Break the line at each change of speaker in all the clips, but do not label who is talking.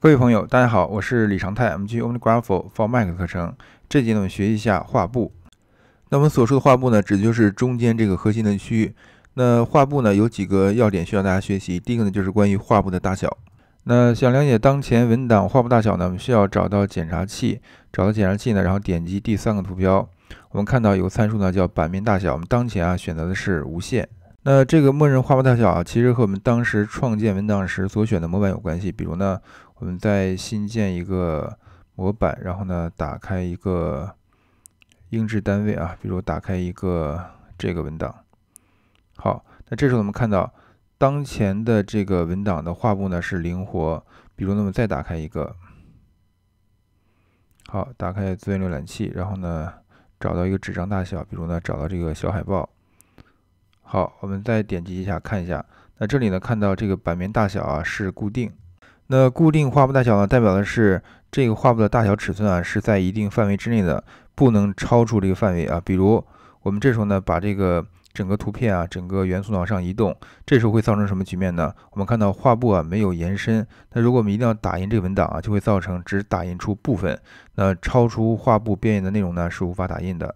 各位朋友，大家好，我是李长泰。我们续 OmniGraph for Mac 课程，这节呢，我们学一下画布。那我们所说的画布呢，指的就是中间这个核心的区域。那画布呢，有几个要点需要大家学习。第一个呢，就是关于画布的大小。那想了解当前文档画布大小呢，我们需要找到检查器，找到检查器呢，然后点击第三个图标。我们看到有个参数呢，叫版面大小。我们当前啊，选择的是无限。那这个默认画布大小啊，其实和我们当时创建文档时所选的模板有关系。比如呢，我们在新建一个模板，然后呢，打开一个英制单位啊，比如打开一个这个文档。好，那这时候我们看到当前的这个文档的画布呢是灵活。比如，那么再打开一个，好，打开资源浏览器，然后呢，找到一个纸张大小，比如呢，找到这个小海报。好，我们再点击一下，看一下。那这里呢，看到这个版面大小啊是固定。那固定画布大小呢，代表的是这个画布的大小尺寸啊是在一定范围之内的，不能超出这个范围啊。比如我们这时候呢，把这个整个图片啊，整个元素往上移动，这时候会造成什么局面呢？我们看到画布啊没有延伸。那如果我们一定要打印这个文档啊，就会造成只打印出部分。那超出画布边缘的内容呢，是无法打印的。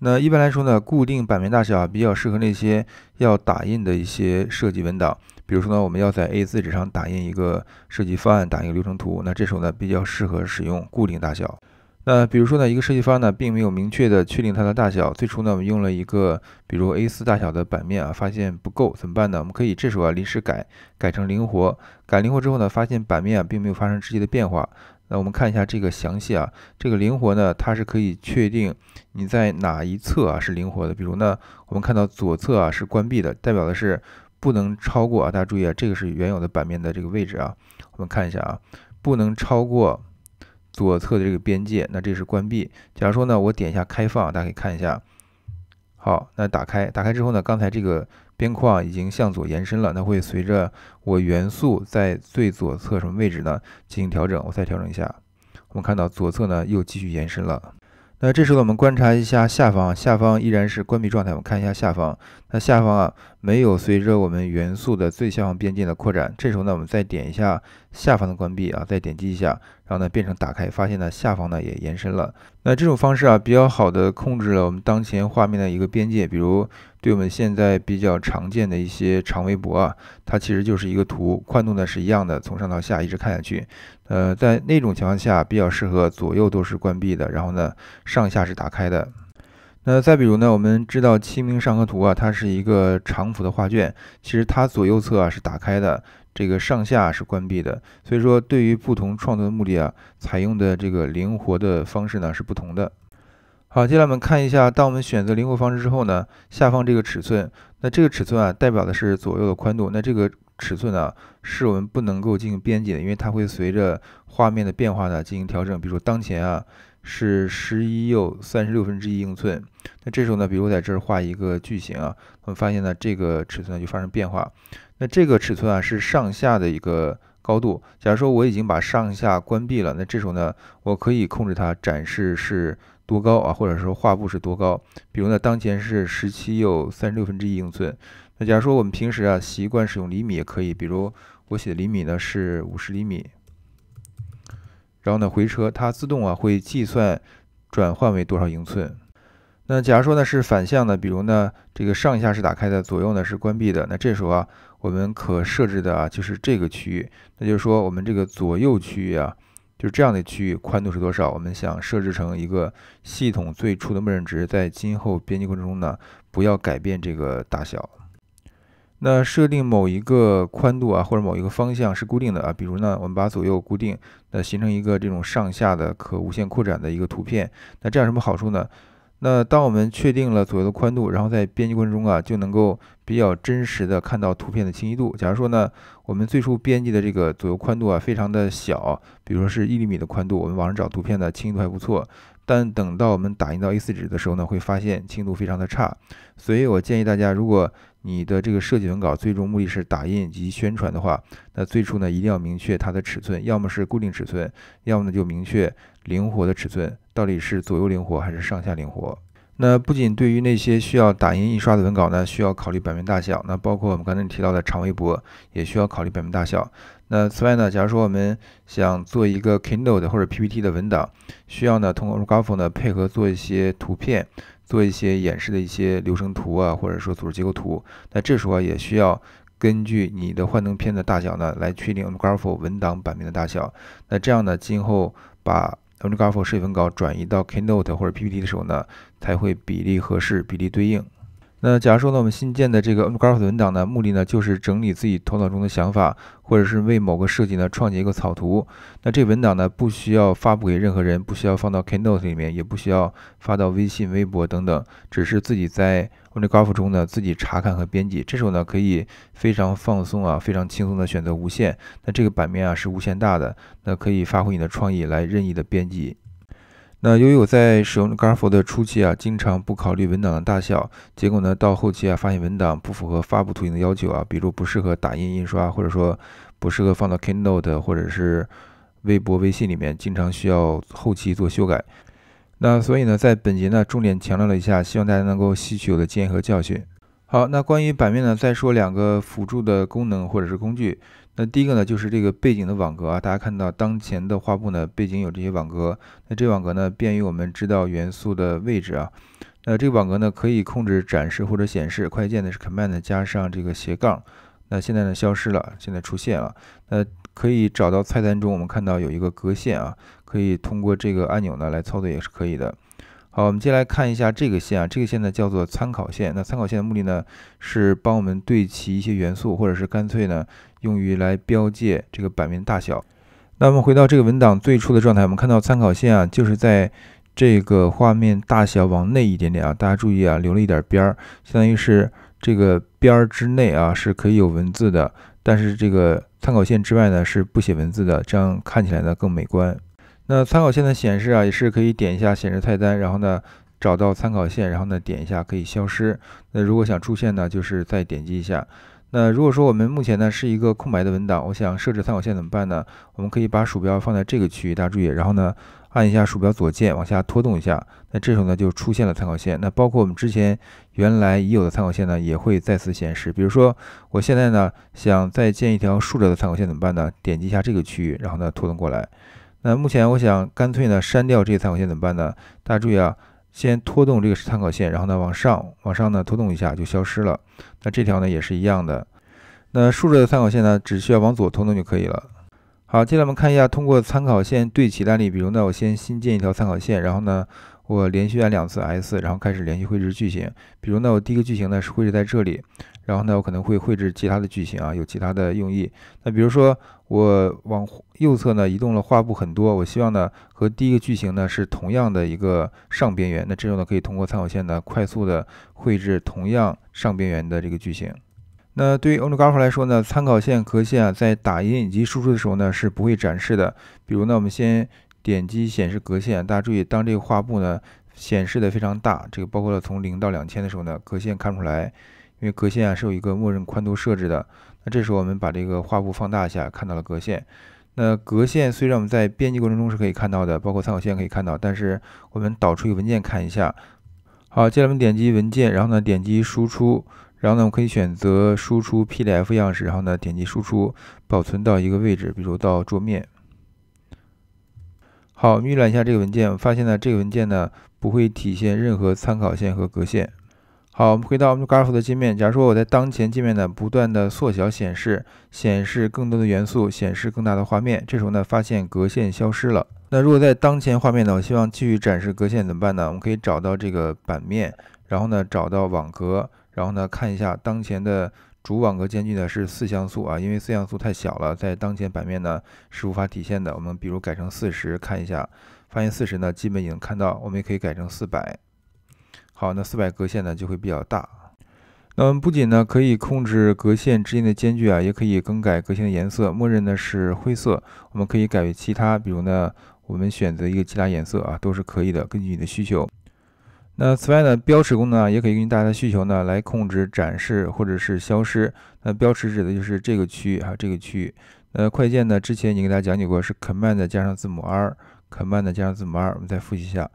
那一般来说呢，固定版面大小比较适合那些要打印的一些设计文档。比如说呢，我们要在 A4 纸上打印一个设计方案，打印一个流程图，那这时候呢比较适合使用固定大小。那比如说呢，一个设计方案呢并没有明确的确定它的大小，最初呢我们用了一个比如 A4 大小的版面啊，发现不够，怎么办呢？我们可以这时候啊临时改改成灵活，改灵活之后呢，发现版面啊并没有发生直接的变化。那我们看一下这个详细啊，这个灵活呢，它是可以确定你在哪一侧啊是灵活的。比如呢，我们看到左侧啊是关闭的，代表的是不能超过啊。大家注意啊，这个是原有的版面的这个位置啊。我们看一下啊，不能超过左侧的这个边界，那这是关闭。假如说呢，我点一下开放，大家可以看一下。好，那打开，打开之后呢，刚才这个。边框已经向左延伸了，那会随着我元素在最左侧什么位置呢进行调整？我再调整一下，我们看到左侧呢又继续延伸了。那这时候我们观察一下下方，下方依然是关闭状态。我们看一下下方，那下方啊没有随着我们元素的最下方边界的扩展。这时候呢，我们再点一下下方的关闭啊，再点击一下。然后呢，变成打开，发现呢下方呢也延伸了。那这种方式啊，比较好的控制了我们当前画面的一个边界。比如，对我们现在比较常见的一些长微博啊，它其实就是一个图，宽度呢是一样的，从上到下一直看下去。呃，在那种情况下，比较适合左右都是关闭的，然后呢上下是打开的。那再比如呢，我们知道《清明上河图》啊，它是一个长幅的画卷，其实它左右侧啊是打开的。这个上下是关闭的，所以说对于不同创作的目的啊，采用的这个灵活的方式呢是不同的。好，接下来我们看一下，当我们选择灵活方式之后呢，下方这个尺寸，那这个尺寸啊代表的是左右的宽度，那这个尺寸啊是我们不能够进行编辑的，因为它会随着画面的变化呢进行调整。比如说当前啊是十一又三十六分之一英寸，那这时候呢，比如我在这儿画一个矩形啊，我们发现呢这个尺寸就发生变化。那这个尺寸啊是上下的一个高度。假如说我已经把上下关闭了，那这时候呢，我可以控制它展示是多高啊，或者说画布是多高。比如呢，当前是十七又三十六分之一英寸。那假如说我们平时啊习惯使用厘米也可以，比如我写厘米呢是五十厘米，然后呢回车，它自动啊会计算转换为多少英寸。那假如说呢是反向的，比如呢这个上下是打开的，左右呢是关闭的。那这时候啊，我们可设置的啊就是这个区域，那就是说我们这个左右区域啊，就是这样的区域宽度是多少？我们想设置成一个系统最初的默认值，在今后编辑过程中呢不要改变这个大小。那设定某一个宽度啊，或者某一个方向是固定的啊，比如呢我们把左右固定，那形成一个这种上下的可无限扩展的一个图片。那这样什么好处呢？那当我们确定了左右的宽度，然后在编辑过程中啊，就能够比较真实的看到图片的清晰度。假如说呢，我们最初编辑的这个左右宽度啊非常的小，比如说是一厘米的宽度，我们网上找图片呢清晰度还不错，但等到我们打印到 A4 纸的时候呢，会发现清晰度非常的差。所以我建议大家，如果你的这个设计文稿最终目的是打印及宣传的话，那最初呢一定要明确它的尺寸，要么是固定尺寸，要么呢就明确灵活的尺寸，到底是左右灵活还是上下灵活。那不仅对于那些需要打印印刷的文稿呢，需要考虑版面大小，那包括我们刚才提到的长微博，也需要考虑版面大小。那此外呢，假如说我们想做一个 Kindle 的或者 PPT 的文档，需要呢通过 o g a r f u 呢配合做一些图片，做一些演示的一些流程图啊，或者说组织结构图，那这时候也需要根据你的幻灯片的大小呢来确定 o g a r f u 文档版面的大小。那这样呢，今后把。我们这 p 子是一份稿，转移到 Keynote 或者 PPT 的时候呢，才会比例合适，比例对应。那假如说呢，我们新建的这个 n g r a h 文档呢，目的呢就是整理自己头脑中的想法，或者是为某个设计呢创建一个草图。那这文档呢不需要发布给任何人，不需要放到 e y n t e 里面，也不需要发到微信、微博等等，只是自己在 Unigraf 中呢自己查看和编辑。这时候呢可以非常放松啊，非常轻松地选择无限。那这个版面啊是无限大的，那可以发挥你的创意来任意的编辑。那由于我在使用 g a r f i e l h 的初期啊，经常不考虑文档的大小，结果呢到后期啊，发现文档不符合发布图形的要求啊，比如不适合打印印刷，或者说不适合放到 Kindle 或者是微博、微信里面，经常需要后期做修改。那所以呢，在本节呢，重点强调了一下，希望大家能够吸取我的经验和教训。好，那关于版面呢，再说两个辅助的功能或者是工具。那第一个呢，就是这个背景的网格啊，大家看到当前的画布呢，背景有这些网格。那这网格呢，便于我们知道元素的位置啊。那这个网格呢，可以控制展示或者显示，快捷键呢是 Command 加上这个斜杠。那现在呢，消失了，现在出现了。那可以找到菜单中，我们看到有一个格线啊，可以通过这个按钮呢来操作也是可以的。好，我们接下来看一下这个线啊，这个线呢叫做参考线。那参考线的目的呢是帮我们对齐一些元素，或者是干脆呢用于来标界这个版面大小。那么回到这个文档最初的状态，我们看到参考线啊就是在这个画面大小往内一点点啊，大家注意啊，留了一点边儿，相当于是这个边儿之内啊是可以有文字的，但是这个参考线之外呢是不写文字的，这样看起来呢更美观。那参考线的显示啊，也是可以点一下显示菜单，然后呢找到参考线，然后呢点一下可以消失。那如果想出现呢，就是再点击一下。那如果说我们目前呢是一个空白的文档，我想设置参考线怎么办呢？我们可以把鼠标放在这个区域，大家注意，然后呢按一下鼠标左键，往下拖动一下。那这时候呢就出现了参考线。那包括我们之前原来已有的参考线呢也会再次显示。比如说我现在呢想再建一条竖着的参考线怎么办呢？点击一下这个区域，然后呢拖动过来。那目前我想干脆呢，删掉这参考线怎么办呢？大家注意啊，先拖动这个参考线，然后呢往上往上呢拖动一下就消失了。那这条呢也是一样的。那竖着的参考线呢，只需要往左拖动就可以了。好，接下来我们看一下通过参考线对齐的案例。比如呢，我先新建一条参考线，然后呢，我连续按两次 S，然后开始连续绘制矩形。比如呢，我第一个矩形呢是绘制在这里，然后呢，我可能会绘制其他的矩形啊，有其他的用意。那比如说我往右侧呢移动了画布很多，我希望呢和第一个矩形呢是同样的一个上边缘。那这种呢可以通过参考线呢快速的绘制同样上边缘的这个矩形。那对于 o n t o g r a f 说来说呢，参考线格线啊，在打印以及输出的时候呢，是不会展示的。比如呢，我们先点击显示格线，大家注意，当这个画布呢显示的非常大，这个包括了从零到两千的时候呢，格线看不出来，因为格线啊是有一个默认宽度设置的。那这时候我们把这个画布放大一下，看到了格线。那格线虽然我们在编辑过程中是可以看到的，包括参考线可以看到，但是我们导出一个文件看一下。好，接下来我们点击文件，然后呢点击输出。然后呢，我们可以选择输出 PDF 样式，然后呢，点击输出保存到一个位置，比如到桌面。好，我们预览一下这个文件，发现呢，这个文件呢不会体现任何参考线和格线。好，我们回到 Graf 的界面，假如说我在当前界面呢不断的缩小显示，显示更多的元素，显示更大的画面，这时候呢发现格线消失了。那如果在当前画面呢，我希望继续展示格线怎么办呢？我们可以找到这个版面，然后呢找到网格。然后呢，看一下当前的主网格间距呢是四像素啊，因为四像素太小了，在当前版面呢是无法体现的。我们比如改成四十，看一下，发现四十呢基本已经看到。我们也可以改成四百，好，那四百格线呢就会比较大。那我们不仅呢可以控制格线之间的间距啊，也可以更改格线的颜色，默认呢是灰色，我们可以改为其他，比如呢我们选择一个其他颜色啊都是可以的，根据你的需求。那此外呢，标尺功能啊，也可以根据大家的需求呢来控制展示或者是消失。那标尺指的就是这个区域啊，这个区域。呃，快捷呢，之前已经给大家讲解过，是 Command 加上字母 R，Command 加上字母 R。我们再复习一下。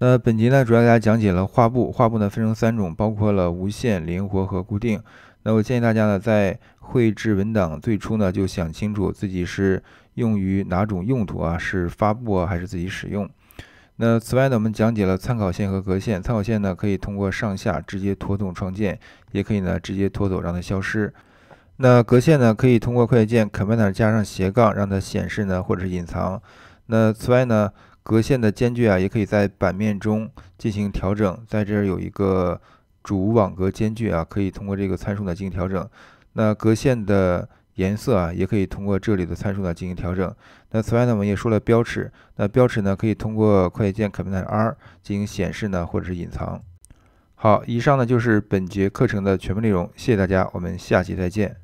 那本节呢，主要给大家讲解了画布。画布呢，分成三种，包括了无线、灵活和固定。那我建议大家呢，在绘制文档最初呢，就想清楚自己是用于哪种用途啊，是发布啊、还是自己使用。那此外呢，我们讲解了参考线和格线。参考线呢，可以通过上下直接拖动创建，也可以呢直接拖走让它消失。那格线呢，可以通过快捷键 Command 加上斜杠让它显示呢，或者是隐藏。那此外呢，格线的间距啊，也可以在版面中进行调整。在这儿有一个主网格间距啊，可以通过这个参数呢进行调整。那格线的颜色啊，也可以通过这里的参数呢进行调整。那此外呢，我们也说了标尺。那标尺呢，可以通过快捷键 Command R 进行显示呢，或者是隐藏。好，以上呢就是本节课程的全部内容。谢谢大家，我们下期再见。